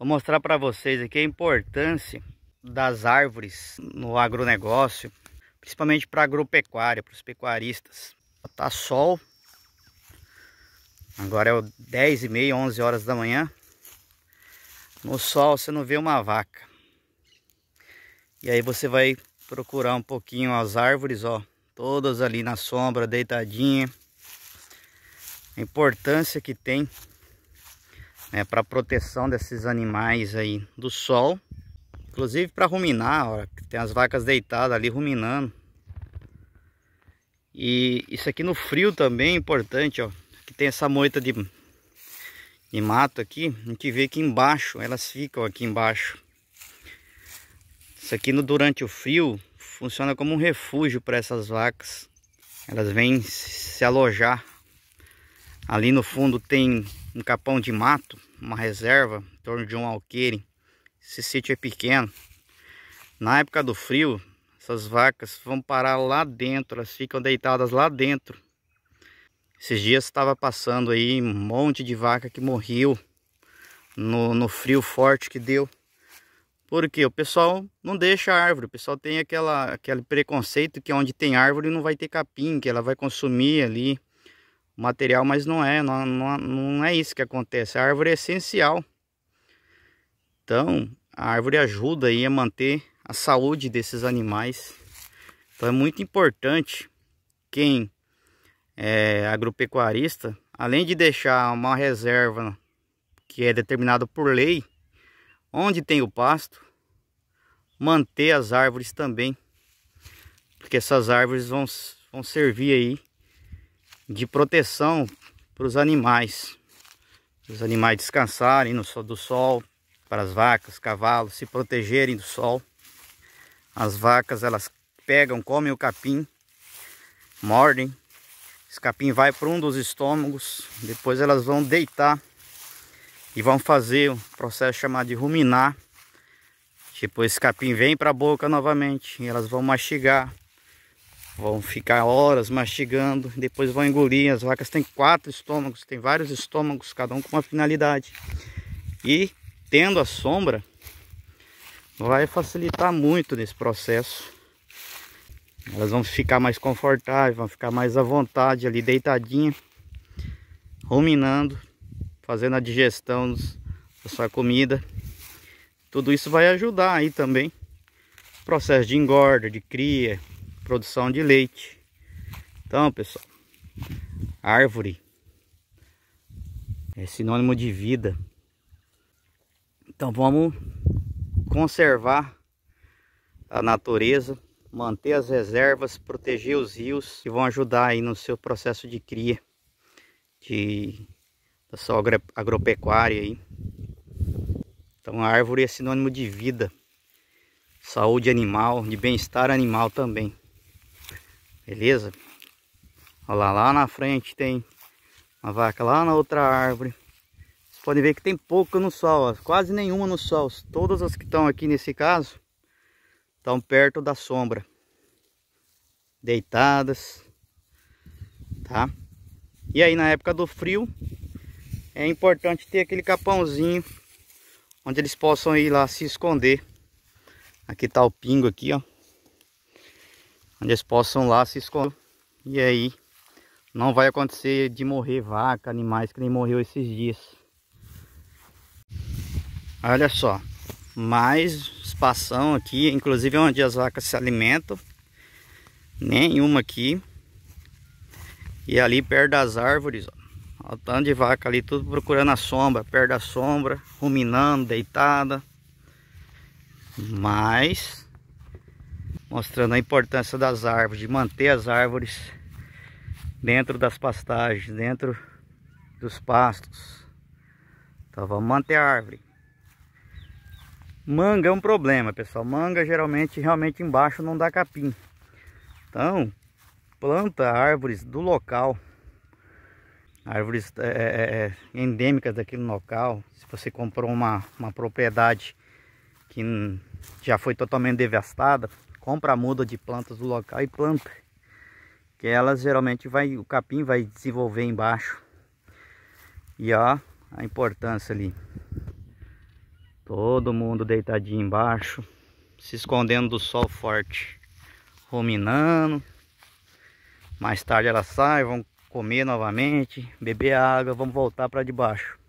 Vou mostrar para vocês aqui a importância das árvores no agronegócio, principalmente para agropecuária, para os pecuaristas. Tá sol, agora é 10 e meia, 11 horas da manhã. No sol você não vê uma vaca. E aí você vai procurar um pouquinho as árvores, ó, todas ali na sombra, deitadinha. A importância que tem né, para proteção desses animais aí do sol, inclusive para ruminar, ó, tem as vacas deitadas ali ruminando. E isso aqui no frio também é importante, ó, que tem essa moita de, de mato aqui, a gente vê que embaixo, elas ficam aqui embaixo. Isso aqui no, durante o frio funciona como um refúgio para essas vacas. Elas vêm se alojar. Ali no fundo tem um capão de mato, uma reserva, em torno de um alqueire. Esse sítio é pequeno. Na época do frio, essas vacas vão parar lá dentro, elas ficam deitadas lá dentro. Esses dias estava passando aí um monte de vaca que morreu no, no frio forte que deu. Porque o pessoal não deixa a árvore, o pessoal tem aquela, aquele preconceito que onde tem árvore não vai ter capim, que ela vai consumir ali material, mas não é, não, não, não é isso que acontece. A árvore é essencial. Então, a árvore ajuda aí a manter a saúde desses animais. Então é muito importante quem é agropecuarista, além de deixar uma reserva que é determinada por lei, onde tem o pasto, manter as árvores também, porque essas árvores vão, vão servir aí de proteção para os animais. Os animais descansarem no sol do sol, para as vacas, cavalos se protegerem do sol. As vacas elas pegam, comem o capim, mordem. Esse capim vai para um dos estômagos, depois elas vão deitar e vão fazer um processo chamado de ruminar. Tipo, esse capim vem para a boca novamente, elas vão mastigar, vão ficar horas mastigando, depois vão engolir. As vacas têm quatro estômagos, tem vários estômagos, cada um com uma finalidade. E tendo a sombra, vai facilitar muito nesse processo. Elas vão ficar mais confortáveis, vão ficar mais à vontade ali deitadinha, ruminando, fazendo a digestão da sua comida. Tudo isso vai ajudar aí também processo de engorda, de cria, produção de leite. Então, pessoal, árvore é sinônimo de vida. Então vamos conservar a natureza, manter as reservas, proteger os rios que vão ajudar aí no seu processo de cria de da sua agropecuária aí. Então a árvore é sinônimo de vida, saúde animal, de bem-estar animal também. Beleza? Olha lá, lá na frente tem uma vaca lá na outra árvore. Vocês podem ver que tem pouca no sol, ó, quase nenhuma no sol. Todas as que estão aqui nesse caso estão perto da sombra. Deitadas, tá? E aí na época do frio é importante ter aquele capãozinho onde eles possam ir lá se esconder. Aqui tá o pingo aqui, ó onde eles possam lá se esconder. E aí não vai acontecer de morrer vaca, animais que nem morreu esses dias. Olha só, mais espação aqui, inclusive onde as vacas se alimentam. Nenhuma aqui. E ali perto das árvores, ó. o tanto de vaca ali, tudo procurando a sombra, perto da sombra, ruminando, deitada. Mas mostrando a importância das árvores, de manter as árvores dentro das pastagens, dentro dos pastos. Então vamos manter a árvore. Manga é um problema, pessoal. Manga geralmente realmente embaixo não dá capim. Então, planta árvores do local. Árvores é, é, é, é endêmicas daquele local. Se você comprou uma, uma propriedade que já foi totalmente devastada, compra a muda de plantas do local e planta. Que elas geralmente vai, o capim vai desenvolver embaixo. E ó, a importância ali. Todo mundo deitadinho embaixo, se escondendo do sol forte, ruminando. Mais tarde elas saem, vão comer novamente, beber água, vamos voltar para debaixo.